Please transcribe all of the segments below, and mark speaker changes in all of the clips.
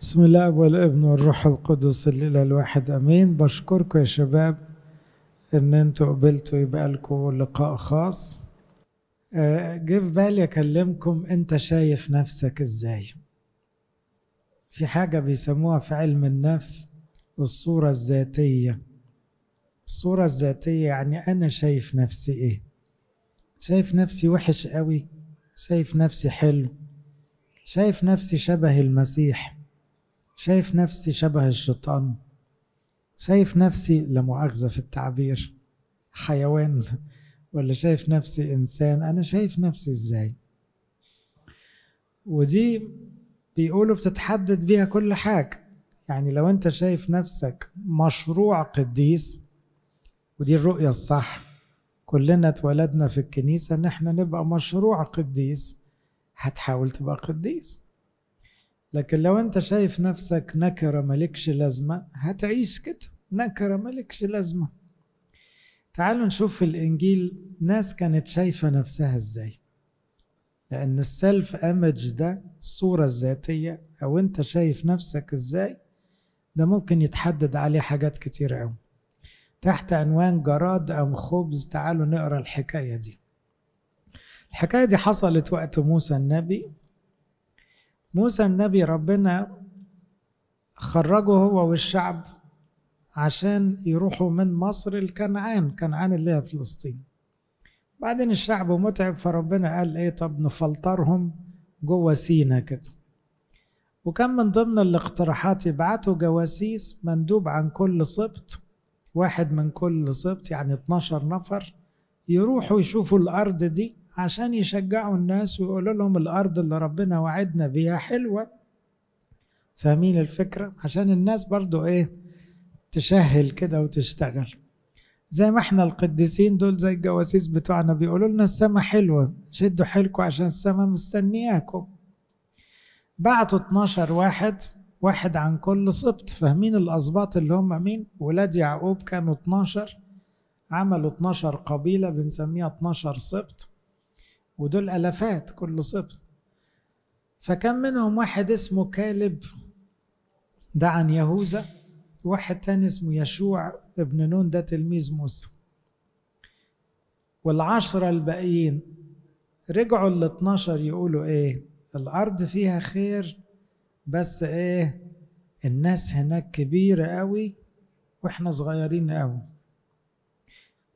Speaker 1: بسم الله والابن والروح القدس الاله الواحد امين بشكركم يا شباب ان انتوا قبلتوا يبقى لكم لقاء خاص آه، جه في بالي اكلمكم انت شايف نفسك ازاي في حاجة بيسموها في علم النفس الصورة الذاتية الصورة الذاتية يعني أنا شايف نفسي إيه شايف نفسي وحش قوي شايف نفسي حلو شايف نفسي شبه المسيح شايف نفسي شبه الشيطان شايف نفسي لا مؤاخذه في التعبير حيوان ولا شايف نفسي انسان انا شايف نفسي ازاي ودي بيقولوا بتتحدد بيها كل حاجه يعني لو انت شايف نفسك مشروع قديس ودي الرؤيه الصح كلنا اتولدنا في الكنيسه ان احنا نبقى مشروع قديس هتحاول تبقى قديس لكن لو انت شايف نفسك نكرة ملكش لازمة هتعيش كده نكرة ملكش لازمة تعالوا نشوف في الإنجيل ناس كانت شايفة نفسها إزاي لأن السلف أمج ده الصورة الذاتية أو أنت شايف نفسك إزاي ده ممكن يتحدد عليه حاجات كتير أوي تحت عنوان جراد أم خبز تعالوا نقرأ الحكاية دي الحكاية دي حصلت وقت موسى النبي موسى النبي ربنا خرجه هو والشعب عشان يروحوا من مصر لكنعان كنعان اللي هي فلسطين بعدين الشعب متعب فربنا قال ايه طب نفلترهم جوه سينا كده وكان من ضمن الاقتراحات يبعتوا جواسيس مندوب عن كل سبط واحد من كل سبط يعني 12 نفر يروحوا يشوفوا الارض دي عشان يشجعوا الناس ويقولوا لهم الارض اللي ربنا وعدنا بيها حلوه فاهمين الفكره عشان الناس برضو ايه تشهل كده وتشتغل زي ما احنا القديسين دول زي الجواسيس بتوعنا بيقولوا لنا السماء حلوه شدوا حيلكم عشان السماء مستنياكم بعتوا 12 واحد واحد عن كل سبط فاهمين الاسباط اللي هم مين ولاد يعقوب كانوا 12 عملوا 12 قبيله بنسميها 12 سبط ودول ألفات كل صفر فكان منهم واحد اسمه كالب ده عن يهوذا واحد تاني اسمه يشوع ابن نون ده تلميذ موسى والعشرة الباقيين رجعوا ال 12 يقولوا ايه الارض فيها خير بس ايه الناس هناك كبيرة قوي واحنا صغيرين قوي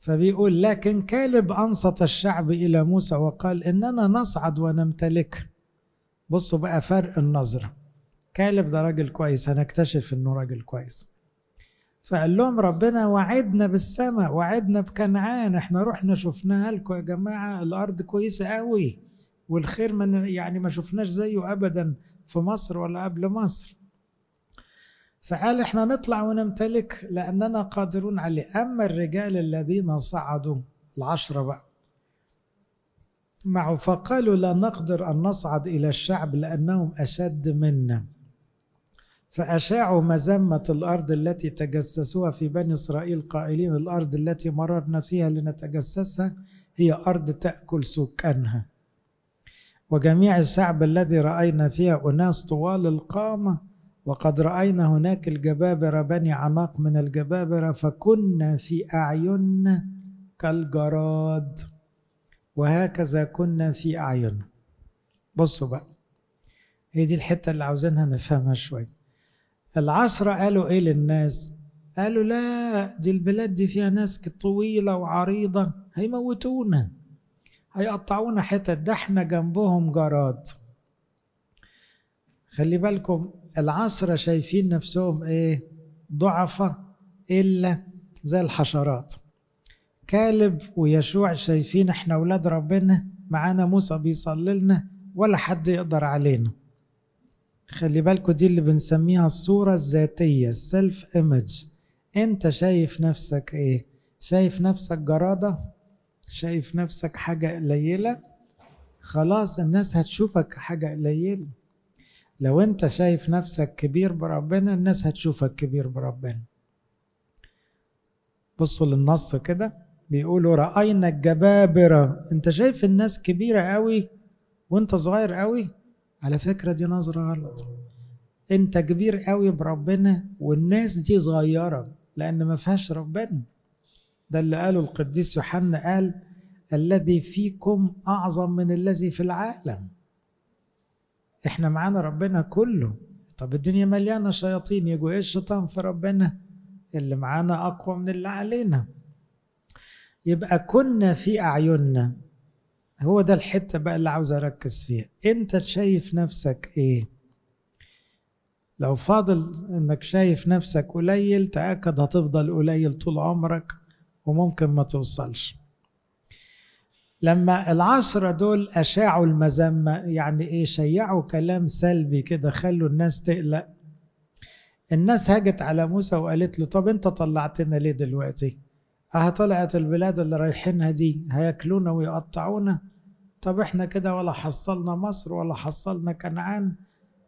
Speaker 1: فبيقول لكن كالب أنصت الشعب إلى موسى وقال إننا نصعد ونمتلكه بصوا بقى فرق النظرة كالب ده راجل كويس هنكتشف إنه راجل كويس فقال لهم ربنا وعدنا بالسماء وعدنا بكنعان احنا رحنا شفناها لكم يا جماعة الأرض كويسة قوي والخير من يعني ما شفناش زيه أبدا في مصر ولا قبل مصر فقال احنا نطلع ونمتلك لأننا قادرون عليه أما الرجال الذين صعدوا العشرة بقى معه فقالوا لا نقدر أن نصعد إلى الشعب لأنهم أشد منا فأشاعوا مذمة الأرض التي تجسسوها في بني إسرائيل قائلين الأرض التي مررنا فيها لنتجسسها هي أرض تأكل سكانها وجميع الشعب الذي رأينا فيها أناس طوال القامة وقد رأينا هناك الجبابرة بني عناق من الجبابرة فكنا في أعيننا كالجراد وهكذا كنا في أعيننا بصوا بقى هي دي الحتة اللي عاوزينها نفهمها شوية العشرة قالوا إيه للناس قالوا لا دي البلاد دي فيها ناس طويلة وعريضة هيموتونا هيقطعونا حتت ده احنا جنبهم جراد خلي بالكم العصرة شايفين نفسهم ايه ضعفة إلا زي الحشرات كالب ويشوع شايفين احنا ولاد ربنا معانا موسى بيصلي لنا ولا حد يقدر علينا خلي بالكم دي اللي بنسميها الصورة الذاتية السيلف ايمج انت شايف نفسك ايه شايف نفسك جرادة شايف نفسك حاجة قليلة خلاص الناس هتشوفك حاجة قليلة لو انت شايف نفسك كبير بربنا الناس هتشوفك كبير بربنا بصوا للنص كده بيقولوا رأينا الجبابرة انت شايف الناس كبيرة قوي وانت صغير قوي على فكرة دي نظرة غلط انت كبير قوي بربنا والناس دي صغيرة لأن ما فيهاش ربنا ده اللي قاله القديس يوحنا قال الذي فيكم أعظم من الذي في العالم احنا معانا ربنا كله طب الدنيا مليانة شياطين يجوا ايه الشيطان في ربنا اللي معانا أقوى من اللي علينا يبقى كنا في أعيننا هو ده الحتة بقى اللي عاوز أركز فيها أنت شايف نفسك إيه لو فاضل إنك شايف نفسك قليل تأكد هتفضل قليل طول عمرك وممكن ما توصلش لما العشرة دول أشاعوا المذمة يعني إيه شيعوا كلام سلبي كده خلوا الناس تقلق الناس هاجت على موسى وقالت له طب أنت طلعتنا ليه دلوقتي؟ أه طلعت البلاد اللي رايحينها دي هياكلونا ويقطعونا طب إحنا كده ولا حصلنا مصر ولا حصلنا كنعان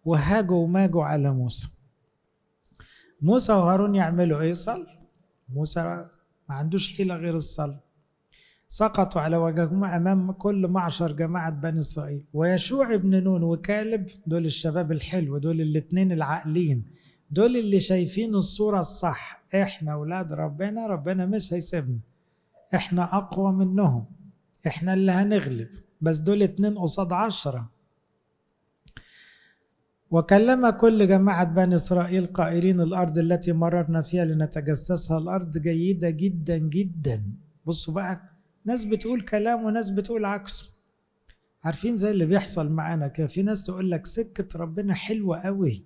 Speaker 1: وهاجوا وماجوا على موسى موسى وهارون يعملوا إيه صلب موسى ما عندوش حيلة غير الصلاه سقطوا على وجههم أمام كل معشر جماعة بني إسرائيل ويشوع ابن نون وكالب دول الشباب الحلو دول الاثنين العاقلين دول اللي شايفين الصورة الصح احنا ولاد ربنا ربنا مش هيسيبنا احنا أقوى منهم احنا اللي هنغلب بس دول اتنين قصاد عشرة وكلم كل جماعة بني إسرائيل قائلين الأرض التي مررنا فيها لنتجسسها الأرض جيدة جدا جدا بصوا بقى ناس بتقول كلام وناس بتقول عكسه عارفين زي اللي بيحصل معانا كده في ناس تقول لك سكة ربنا حلوة قوي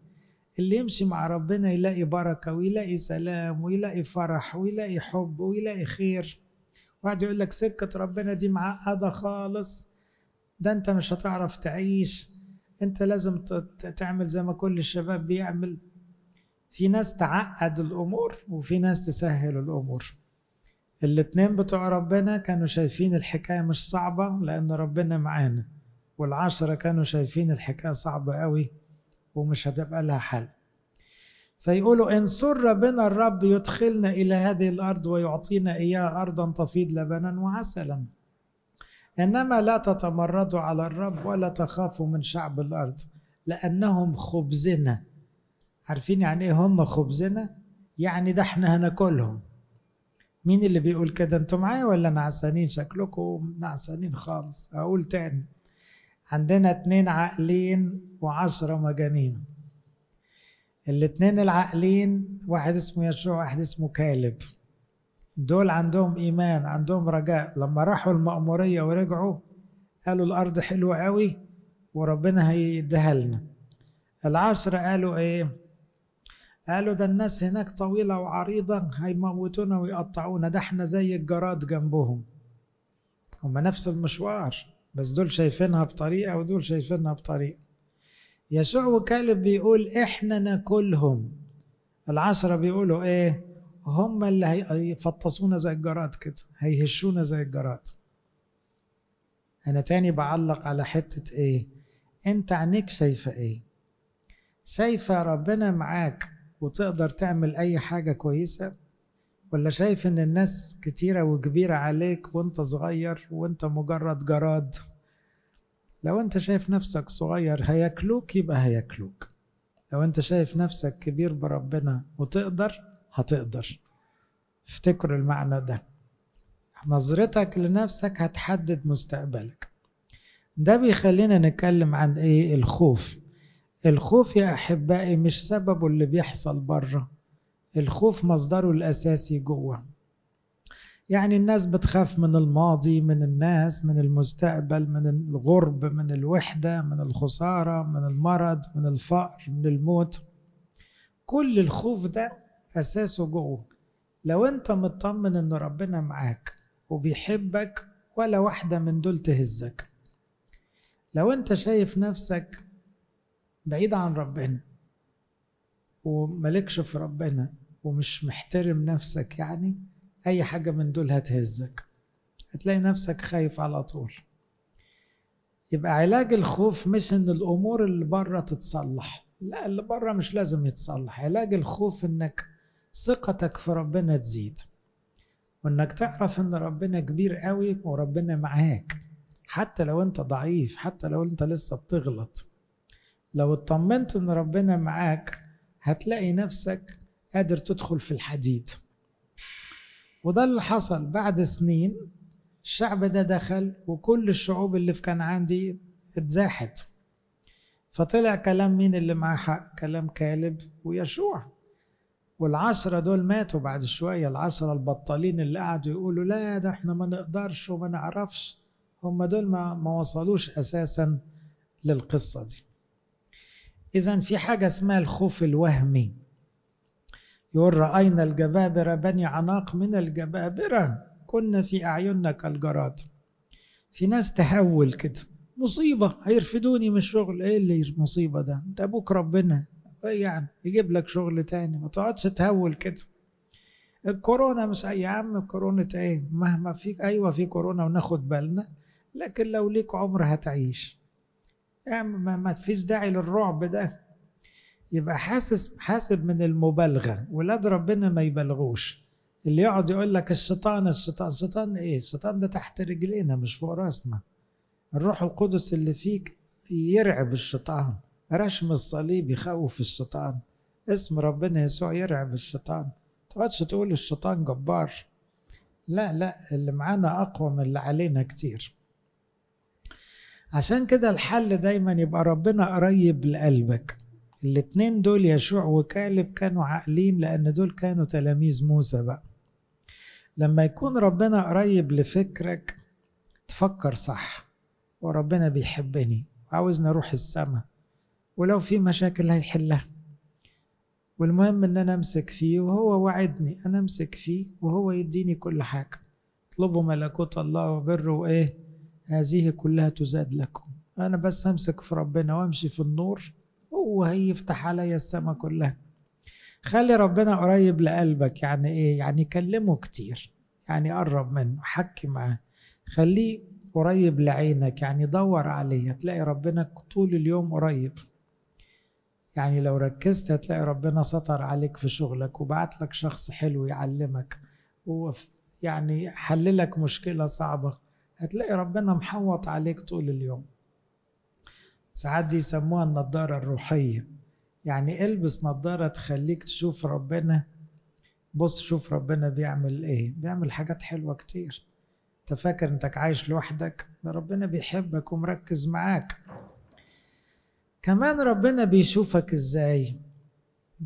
Speaker 1: اللي يمشي مع ربنا يلاقي بركة ويلاقي سلام ويلاقي فرح ويلاقي حب ويلاقي خير واحد يقول لك سكة ربنا دي معقدة خالص ده انت مش هتعرف تعيش انت لازم تعمل زي ما كل الشباب بيعمل في ناس تعقد الامور وفي ناس تسهل الامور الاتنين بتوع ربنا كانوا شايفين الحكاية مش صعبة لأن ربنا معانا والعشرة كانوا شايفين الحكاية صعبة قوي ومش هتبقى لها حل فيقولوا إن سر بنا الرب يدخلنا إلى هذه الأرض ويعطينا إياها أرضا تفيض لبنا وعسلا إنما لا تتمردوا على الرب ولا تخافوا من شعب الأرض لأنهم خبزنا عارفين يعني إيه هم خبزنا؟ يعني ده إحنا هناكلهم مين اللي بيقول كده انتوا معايا ولا نعسانين شكلكم نعسانين خالص هقول تاني عندنا اتنين عاقلين وعشرة مجانين الاتنين العاقلين واحد اسمه يشوع واحد اسمه كالب دول عندهم ايمان عندهم رجاء لما راحوا المأمورية ورجعوا قالوا الارض حلوة قوي وربنا هيديها لنا العشرة قالوا ايه قالوا ده الناس هناك طويلة وعريضة هيموتونا ويقطعونا ده احنا زي الجراد جنبهم هما نفس المشوار بس دول شايفينها بطريقة ودول شايفينها بطريقة يسوع وكالب بيقول احنا ناكلهم العشرة بيقولوا ايه هم اللي هيفطسونا زي الجراد كده هيهشونا زي الجراد انا تاني بعلق على حتة ايه انت عينيك شايفة ايه شايفة ربنا معاك وتقدر تعمل أي حاجة كويسة ولا شايف إن الناس كتيرة وكبيرة عليك وأنت صغير وأنت مجرد جراد لو أنت شايف نفسك صغير هياكلوك يبقى هياكلوك لو أنت شايف نفسك كبير بربنا وتقدر هتقدر افتكر المعنى ده نظرتك لنفسك هتحدد مستقبلك ده بيخلينا نتكلم عن ايه الخوف الخوف يا احبائي مش سببه اللي بيحصل بره الخوف مصدره الاساسي جوه يعني الناس بتخاف من الماضي من الناس من المستقبل من الغرب من الوحده من الخساره من المرض من الفقر من الموت كل الخوف ده اساسه جوه لو انت مطمن ان ربنا معاك وبيحبك ولا واحده من دول تهزك لو انت شايف نفسك بعيد عن ربنا وملكش في ربنا ومش محترم نفسك يعني أي حاجة من دول هتهزك هتلاقي نفسك خايف على طول يبقى علاج الخوف مش ان الامور اللي بره تتصلح لا اللي بره مش لازم يتصلح علاج الخوف انك ثقتك في ربنا تزيد وانك تعرف ان ربنا كبير قوي وربنا معاك حتى لو انت ضعيف حتى لو انت لسه بتغلط لو اطمنت ان ربنا معاك هتلاقي نفسك قادر تدخل في الحديد وده اللي حصل بعد سنين الشعب ده دخل وكل الشعوب اللي في كان عندي اتزاحت فطلع كلام مين اللي معاه حق كلام كالب ويشوع والعشرة دول ماتوا بعد شوية العشرة البطالين اللي قعدوا يقولوا لا ده احنا ما نقدرش وما نعرفش هم دول ما, ما وصلوش أساسا للقصة دي إذا في حاجة اسمها الخوف الوهمي يقول رأينا الجبابرة بني عناق من الجبابرة كنا في أعيننا كالجراد في ناس تهول كده مصيبة هيرفدوني من الشغل ايه اللي مصيبة ده انت ابوك ربنا يعني يجيب لك شغل تاني ما تقعدش تهول كده الكورونا مش يا عم كورونا ايه مهما في ايوه في كورونا وناخد بالنا لكن لو ليك عمر هتعيش ما ما فيش داعي للرعب ده يبقى حاسس حاسب من المبالغه ولاد ربنا ما يبالغوش اللي يقعد يقول لك الشيطان الشيطان الشيطان ايه الشيطان ده تحت رجلينا مش فوق راسنا الروح القدس اللي فيك يرعب الشيطان رشم الصليب يخوف الشيطان اسم ربنا يسوع يرعب الشيطان تقعدش تقول الشيطان جبار لا لا اللي معانا اقوى من اللي علينا كتير عشان كده الحل دايما يبقى ربنا قريب لقلبك الاتنين دول يشوع وكالب كانوا عاقلين لأن دول كانوا تلاميذ موسى بقى لما يكون ربنا قريب لفكرك تفكر صح وربنا بيحبني وعاوزني أروح السما ولو في مشاكل هيحلها والمهم ان انا امسك فيه وهو وعدني انا امسك فيه وهو يديني كل حاجه اطلبوا ملكوت الله وبره وايه هذه كلها تزاد لكم أنا بس همسك في ربنا وأمشي في النور وهيفتح عليا السماء كلها خلي ربنا قريب لقلبك يعني إيه يعني كلمه كتير يعني قرب منه حكي معاه خليه قريب لعينك يعني دور عليه هتلاقي ربنا طول اليوم قريب يعني لو ركزت هتلاقي ربنا سطر عليك في شغلك وبعت لك شخص حلو يعلمك ويعني حللك مشكلة صعبة هتلاقي ربنا محوط عليك طول اليوم ساعات دي يسموها النضارة الروحية يعني البس نضارة تخليك تشوف ربنا بص شوف ربنا بيعمل ايه بيعمل حاجات حلوة كتير انت فاكر انك عايش لوحدك ده ربنا بيحبك ومركز معاك كمان ربنا بيشوفك ازاي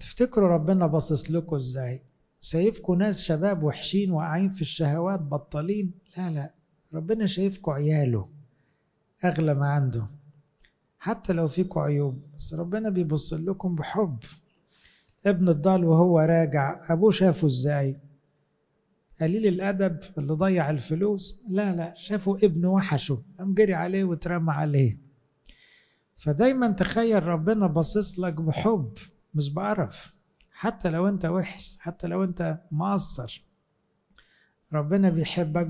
Speaker 1: تفتكروا ربنا باصص لكم ازاي سايبكم ناس شباب وحشين واقعين في الشهوات بطالين لا لا ربنا شايفكوا عياله اغلى ما عنده حتى لو فيكوا عيوب بس ربنا بيبص لكم بحب ابن الضال وهو راجع ابوه شافه ازاي قليل الادب اللي ضيع الفلوس لا لا شافوا ابنه وحشه قام جري عليه واترمى عليه فدايما تخيل ربنا باصص لك بحب مش بقرف حتى لو انت وحش حتى لو انت مقصر ربنا بيحبك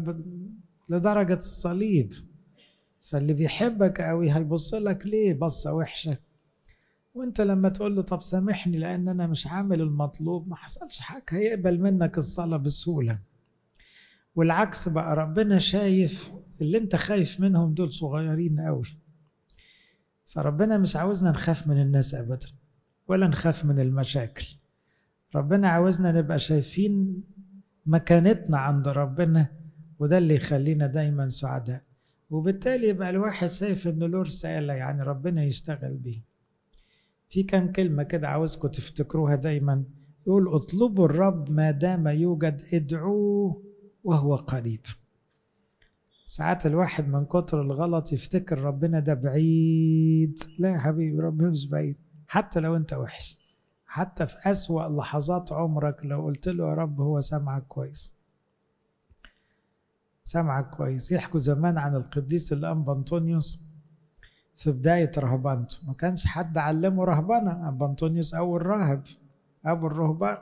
Speaker 1: لدرجة الصليب فاللي بيحبك قوي هيبص لك ليه بصة وحشة وانت لما تقول له طب سامحني لان انا مش عامل المطلوب ما حصلش حاجة هيقبل منك الصلاة بسهولة والعكس بقى ربنا شايف اللي انت خايف منهم دول صغيرين قوي فربنا مش عاوزنا نخاف من الناس ابدا ولا نخاف من المشاكل ربنا عاوزنا نبقى شايفين مكانتنا عند ربنا وده اللي يخلينا دايما سعداء وبالتالي يبقى الواحد شايف ان له رسالة يعني ربنا يشتغل بيه في كام كلمة كده عاوزكم تفتكروها دايما يقول اطلبوا الرب ما دام يوجد ادعوه وهو قريب ساعات الواحد من كتر الغلط يفتكر ربنا ده بعيد لا يا حبيبي ربنا مش بعيد حتى لو انت وحش حتى في أسوأ لحظات عمرك لو قلت له يا رب هو سامعك كويس سامعك كويس يحكوا زمان عن القديس الأنبا أنطونيوس في بداية رهبانته ما كانش حد علمه رهبانه أنبا أنطونيوس أول راهب أبو الرهبان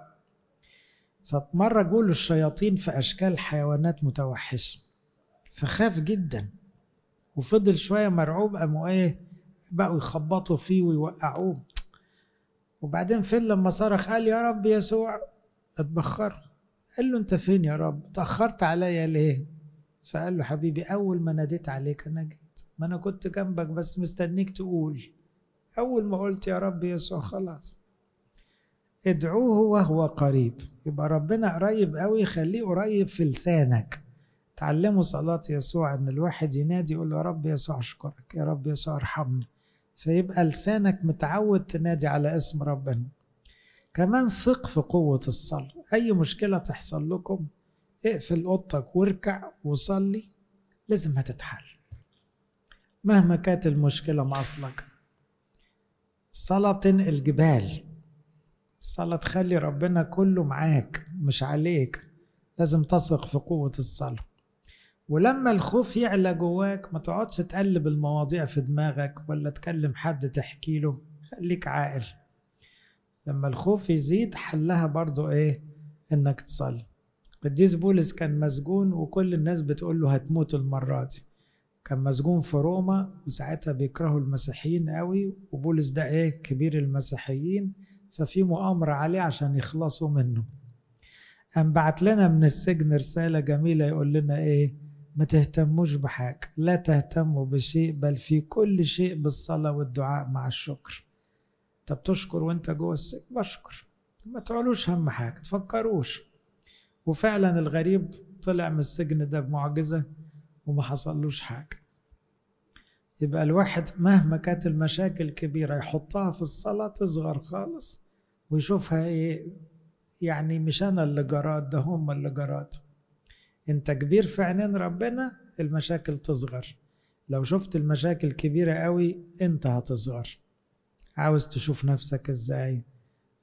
Speaker 1: فمرة جوله الشياطين في أشكال حيوانات متوحشة فخاف جدا وفضل شوية مرعوب قاموا إيه بقوا يخبطوا فيه ويوقعوه وبعدين فين لما صرخ قال يا رب يسوع اتبخر قال له انت فين يا رب اتأخرت عليا ليه فقال له حبيبي أول ما ناديت عليك أنا جيت ما أنا كنت جنبك بس مستنيك تقول أول ما قلت يا رب يسوع خلاص ادعوه وهو قريب يبقى ربنا قريب قوي خليه قريب في لسانك تعلموا صلاة يسوع ان الواحد ينادي يقول له يا رب يسوع اشكرك يا رب يسوع ارحمني فيبقى لسانك متعود تنادي على اسم ربنا كمان ثق في قوة الصلاة أي مشكلة تحصل لكم اقفل اوضتك واركع وصلي لازم هتتحل مهما كانت المشكله مع اصلك الصلاه بتنقل جبال الصلاه تخلي ربنا كله معاك مش عليك لازم تثق في قوه الصلاه ولما الخوف يعلى جواك ما تقعدش تقلب المواضيع في دماغك ولا تكلم حد تحكي له خليك عاقل لما الخوف يزيد حلها برضو ايه انك تصلي قديس بولس كان مسجون وكل الناس بتقول له هتموت المرة دي كان مسجون في روما وساعتها بيكرهوا المسيحيين قوي وبولس ده ايه كبير المسيحيين ففي مؤامرة عليه عشان يخلصوا منه قام بعت لنا من السجن رسالة جميلة يقول لنا ايه ما تهتموش بحاجة لا تهتموا بشيء بل في كل شيء بالصلاة والدعاء مع الشكر طب تشكر وانت جوه السجن بشكر ما تعلوش هم حاجة تفكروش وفعلا الغريب طلع من السجن ده بمعجزة وما حصلوش حاجة يبقى الواحد مهما كانت المشاكل كبيرة يحطها في الصلاة تصغر خالص ويشوفها ايه يعني مش انا اللي جرات ده هم اللي جرات انت كبير في عينين ربنا المشاكل تصغر لو شفت المشاكل كبيرة قوي انت هتصغر عاوز تشوف نفسك ازاي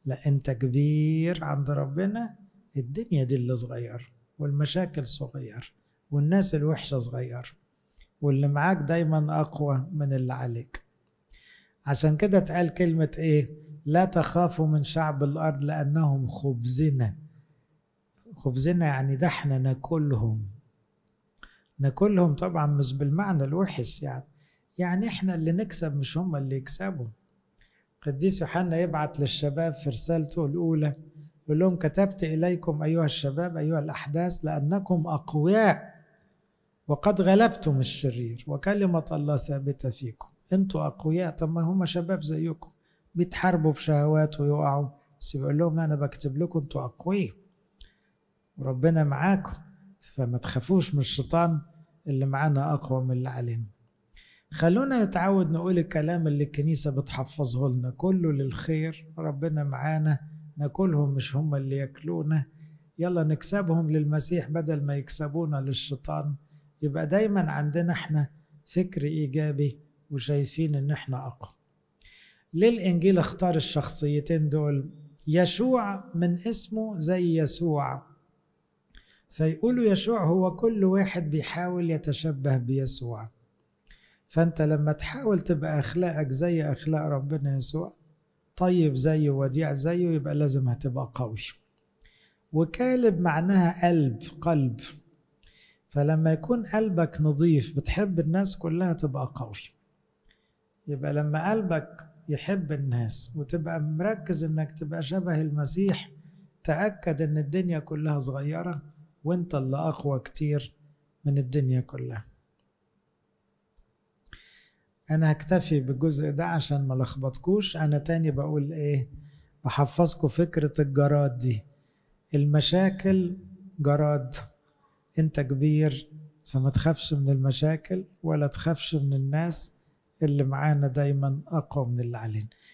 Speaker 1: لا انت كبير عند ربنا الدنيا دي اللي صغير والمشاكل صغير والناس الوحشة صغير واللي معاك دايما أقوى من اللي عليك عشان كده اتقال كلمة إيه لا تخافوا من شعب الأرض لأنهم خبزنا خبزنا يعني ده احنا ناكلهم ناكلهم طبعا مش بالمعنى الوحش يعني يعني احنا اللي نكسب مش هم اللي يكسبوا قديس يوحنا يبعت للشباب في رسالته الأولى يقول لهم كتبت إليكم أيها الشباب أيها الأحداث لأنكم أقوياء وقد غلبتم الشرير وكلمة الله ثابتة فيكم أنتوا أقوياء طب ما هم شباب زيكم بيتحاربوا بشهوات ويقعوا بس بيقول لهم أنا بكتب لكم أنتوا أقوياء وربنا معاكم فما تخافوش من الشيطان اللي معانا أقوى من اللي علينا خلونا نتعود نقول الكلام اللي الكنيسة بتحفظه لنا كله للخير ربنا معانا ناكلهم مش هم اللي ياكلونا يلا نكسبهم للمسيح بدل ما يكسبونا للشيطان يبقى دايما عندنا احنا فكر ايجابي وشايفين ان احنا اقوى ليه الانجيل اختار الشخصيتين دول يشوع من اسمه زي يسوع فيقولوا يشوع هو كل واحد بيحاول يتشبه بيسوع فانت لما تحاول تبقى اخلاقك زي اخلاق ربنا يسوع طيب زيه وديع زيه يبقى لازم هتبقى قوي وكالب معناها قلب قلب فلما يكون قلبك نظيف بتحب الناس كلها تبقى قوي يبقى لما قلبك يحب الناس وتبقى مركز انك تبقى شبه المسيح تأكد ان الدنيا كلها صغيرة وانت اللي اقوى كتير من الدنيا كلها انا هكتفي بالجزء ده عشان ما لخبطكوش انا تاني بقول ايه بحفظكم فكرة الجراد دي المشاكل جراد انت كبير فما تخافش من المشاكل ولا تخافش من الناس اللي معانا دايما اقوى من اللي علينا